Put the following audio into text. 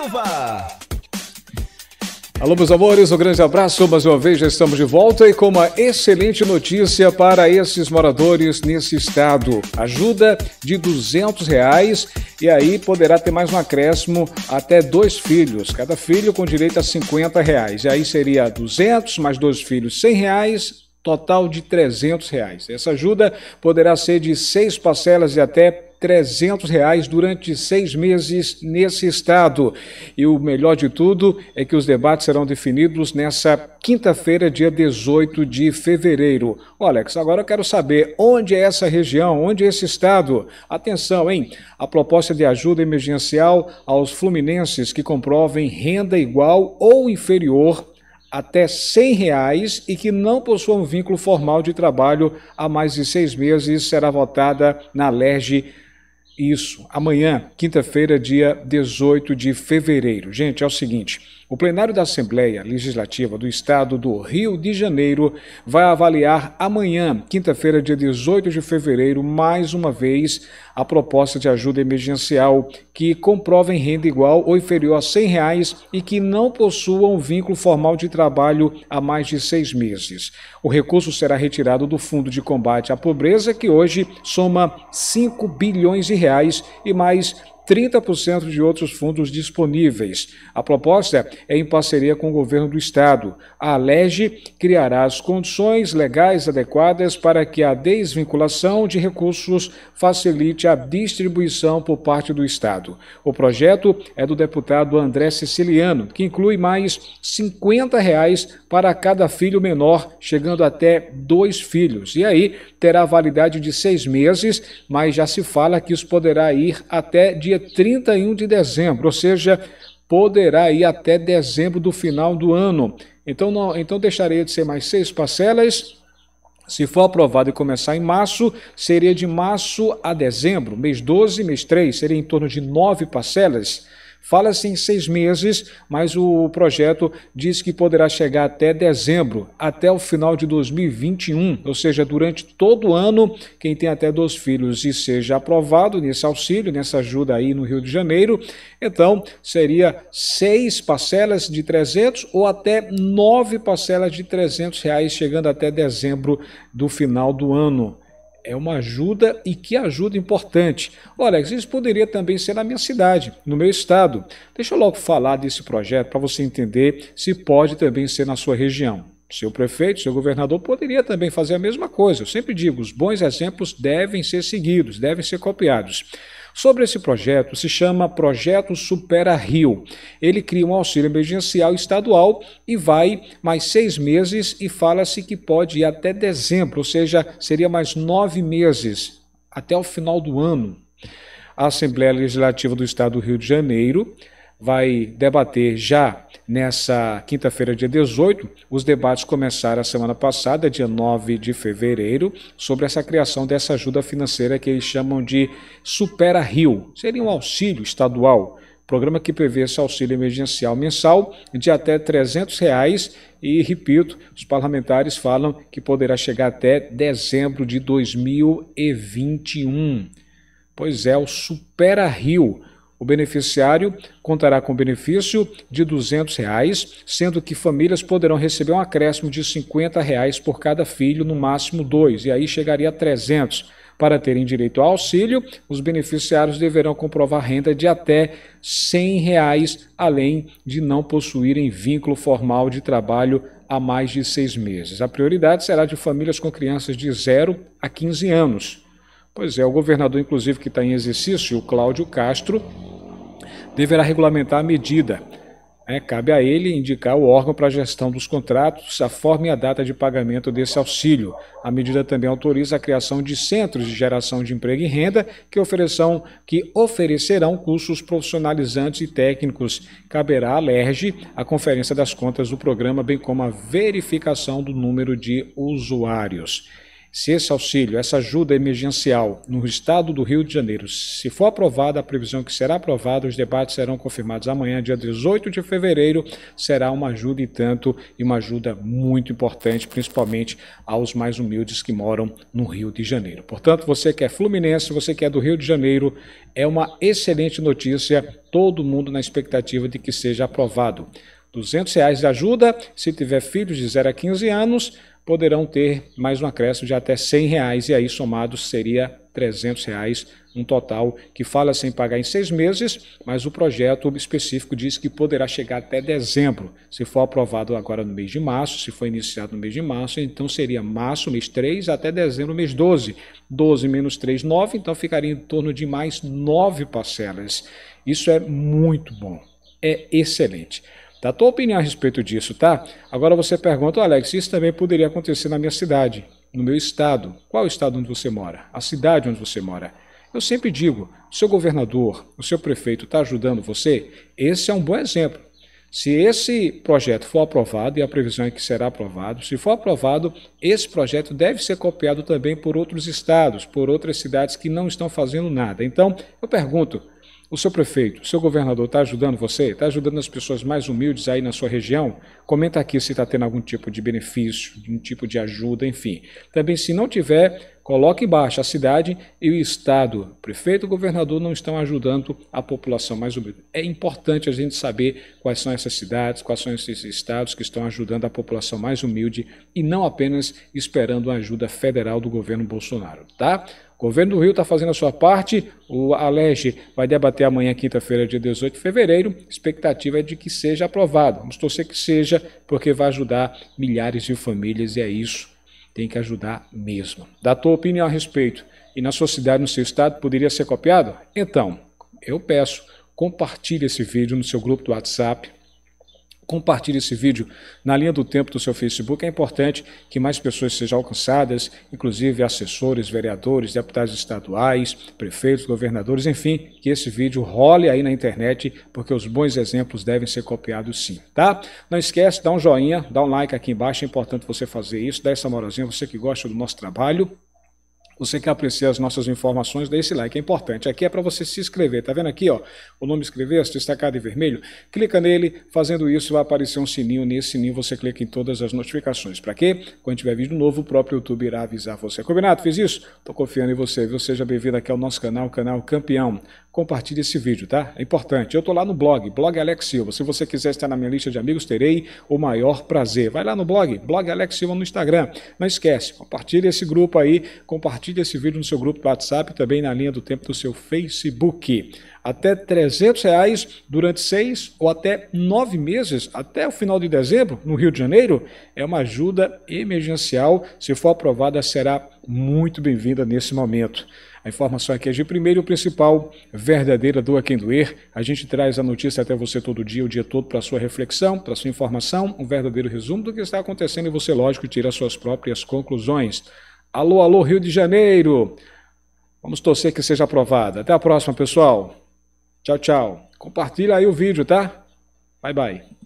Silva. Alô, meus amores, um grande abraço. Mais uma vez, já estamos de volta e com uma excelente notícia para esses moradores nesse estado. Ajuda de R$ reais e aí poderá ter mais um acréscimo até dois filhos. Cada filho com direito a R$ reais. E aí seria 200 mais dois filhos, R$ reais, total de 300 reais. Essa ajuda poderá ser de seis parcelas e até 300 reais durante seis meses nesse estado. E o melhor de tudo é que os debates serão definidos nessa quinta-feira, dia 18 de fevereiro. Ô Alex, agora eu quero saber onde é essa região, onde é esse estado. Atenção, hein? A proposta de ajuda emergencial aos fluminenses que comprovem renda igual ou inferior até 100 reais e que não possuam vínculo formal de trabalho há mais de seis meses será votada na LERJ isso, amanhã, quinta-feira, dia 18 de fevereiro. Gente, é o seguinte. O plenário da Assembleia Legislativa do Estado do Rio de Janeiro vai avaliar amanhã, quinta-feira, dia 18 de fevereiro, mais uma vez a proposta de ajuda emergencial que comprovem renda igual ou inferior a R$ 100 reais e que não possuam vínculo formal de trabalho há mais de seis meses. O recurso será retirado do Fundo de Combate à Pobreza, que hoje soma 5 bilhões de reais e mais 30% de outros fundos disponíveis. A proposta é em parceria com o governo do estado. A LEGE criará as condições legais adequadas para que a desvinculação de recursos facilite a distribuição por parte do estado. O projeto é do deputado André Siciliano, que inclui mais R$ 50,00 reais para cada filho menor, chegando até dois filhos. E aí terá validade de seis meses, mas já se fala que isso poderá ir até dia 31 de dezembro, ou seja, poderá ir até dezembro do final do ano. Então, não, então deixaria de ser mais seis parcelas. Se for aprovado e começar em março, seria de março a dezembro, mês 12, mês 3, seria em torno de nove parcelas. Fala-se em seis meses, mas o projeto diz que poderá chegar até dezembro, até o final de 2021, ou seja, durante todo o ano, quem tem até dois filhos e seja aprovado nesse auxílio, nessa ajuda aí no Rio de Janeiro, então seria seis parcelas de 300 ou até nove parcelas de 300 reais, chegando até dezembro do final do ano é uma ajuda e que ajuda importante. Olha, isso poderia também ser na minha cidade, no meu estado. Deixa eu logo falar desse projeto para você entender se pode também ser na sua região. Seu prefeito, seu governador poderia também fazer a mesma coisa. Eu sempre digo, os bons exemplos devem ser seguidos, devem ser copiados. Sobre esse projeto, se chama Projeto Supera Rio. Ele cria um auxílio emergencial estadual e vai mais seis meses e fala-se que pode ir até dezembro, ou seja, seria mais nove meses, até o final do ano. A Assembleia Legislativa do Estado do Rio de Janeiro vai debater já nessa quinta-feira, dia 18. Os debates começaram a semana passada, dia 9 de fevereiro, sobre essa criação dessa ajuda financeira que eles chamam de Supera Rio. Seria um auxílio estadual programa que prevê esse auxílio emergencial mensal de até R$ 300 reais e, repito, os parlamentares falam que poderá chegar até dezembro de 2021. Pois é, o Supera Rio o beneficiário contará com benefício de R$ 200, reais, sendo que famílias poderão receber um acréscimo de R$ 50 reais por cada filho, no máximo dois, e aí chegaria a R$ 300. Para terem direito ao auxílio, os beneficiários deverão comprovar renda de até R$ 100, reais, além de não possuírem vínculo formal de trabalho há mais de seis meses. A prioridade será de famílias com crianças de 0 a 15 anos. Pois é, o governador, inclusive, que está em exercício, o Cláudio Castro, deverá regulamentar a medida. É, cabe a ele indicar o órgão para a gestão dos contratos, a forma e a data de pagamento desse auxílio. A medida também autoriza a criação de centros de geração de emprego e renda que, ofereçam, que oferecerão cursos profissionalizantes e técnicos. Caberá à LERJ a conferência das contas do programa, bem como a verificação do número de usuários. Se esse auxílio, essa ajuda emergencial no estado do Rio de Janeiro, se for aprovada, a previsão é que será aprovada, os debates serão confirmados amanhã, dia 18 de fevereiro, será uma ajuda e tanto, e uma ajuda muito importante, principalmente aos mais humildes que moram no Rio de Janeiro. Portanto, você que é fluminense, você que é do Rio de Janeiro, é uma excelente notícia, todo mundo na expectativa de que seja aprovado. R$ 200 de ajuda, se tiver filhos de 0 a 15 anos, poderão ter mais um acréscimo de até 100 reais, e aí somado seria 300 reais, um total que fala sem pagar em seis meses, mas o projeto específico diz que poderá chegar até dezembro. Se for aprovado agora no mês de março, se for iniciado no mês de março, então seria março, mês 3, até dezembro, mês 12. 12 menos 3, 9, então ficaria em torno de mais 9 parcelas. Isso é muito bom, é excelente. Dá tá? tua opinião a respeito disso, tá? Agora você pergunta, oh, Alex, isso também poderia acontecer na minha cidade, no meu estado. Qual o estado onde você mora? A cidade onde você mora. Eu sempre digo, seu governador, o seu prefeito está ajudando você? Esse é um bom exemplo. Se esse projeto for aprovado, e a previsão é que será aprovado, se for aprovado, esse projeto deve ser copiado também por outros estados, por outras cidades que não estão fazendo nada. Então, eu pergunto, o seu prefeito, o seu governador está ajudando você? Está ajudando as pessoas mais humildes aí na sua região? Comenta aqui se está tendo algum tipo de benefício, algum tipo de ajuda, enfim. Também, se não tiver, Coloque embaixo a cidade e o Estado. prefeito e governador não estão ajudando a população mais humilde. É importante a gente saber quais são essas cidades, quais são esses estados que estão ajudando a população mais humilde e não apenas esperando a ajuda federal do governo Bolsonaro, tá? O governo do Rio está fazendo a sua parte. O Alerj vai debater amanhã, quinta-feira, dia 18 de fevereiro. A expectativa é de que seja aprovado. Vamos torcer que seja, porque vai ajudar milhares de famílias e é isso tem que ajudar mesmo. Da tua opinião a respeito e na sua cidade, no seu estado, poderia ser copiado? Então, eu peço, compartilhe esse vídeo no seu grupo do WhatsApp, compartilhe esse vídeo na linha do tempo do seu Facebook. É importante que mais pessoas sejam alcançadas, inclusive assessores, vereadores, deputados estaduais, prefeitos, governadores, enfim, que esse vídeo role aí na internet, porque os bons exemplos devem ser copiados sim, tá? Não esquece, dá um joinha, dá um like aqui embaixo, é importante você fazer isso, dá essa moralzinha, você que gosta do nosso trabalho. Você que aprecia as nossas informações, dê esse like, é importante. Aqui é para você se inscrever, tá vendo aqui, ó, o nome inscrever-se, destacado em vermelho? Clica nele, fazendo isso vai aparecer um sininho, nesse sininho você clica em todas as notificações. Para quê? Quando tiver vídeo novo, o próprio YouTube irá avisar você. Combinado? Fiz isso? Tô confiando em você, viu? Seja bem-vindo aqui ao nosso canal, canal Campeão compartilhe esse vídeo, tá? É importante. Eu estou lá no blog, blog Alex Silva. Se você quiser estar na minha lista de amigos, terei o maior prazer. Vai lá no blog, blog Alex Silva no Instagram. Não esquece, compartilhe esse grupo aí, compartilhe esse vídeo no seu grupo do WhatsApp, também na linha do tempo do seu Facebook até 300 reais durante seis ou até nove meses, até o final de dezembro, no Rio de Janeiro, é uma ajuda emergencial. Se for aprovada, será muito bem-vinda nesse momento. A informação aqui é de primeiro e principal, verdadeira do quem doer. A gente traz a notícia até você todo dia, o dia todo, para sua reflexão, para sua informação, um verdadeiro resumo do que está acontecendo e você, lógico, tira suas próprias conclusões. Alô, alô, Rio de Janeiro! Vamos torcer que seja aprovada. Até a próxima, pessoal! Tchau, tchau. Compartilha aí o vídeo, tá? Bye, bye.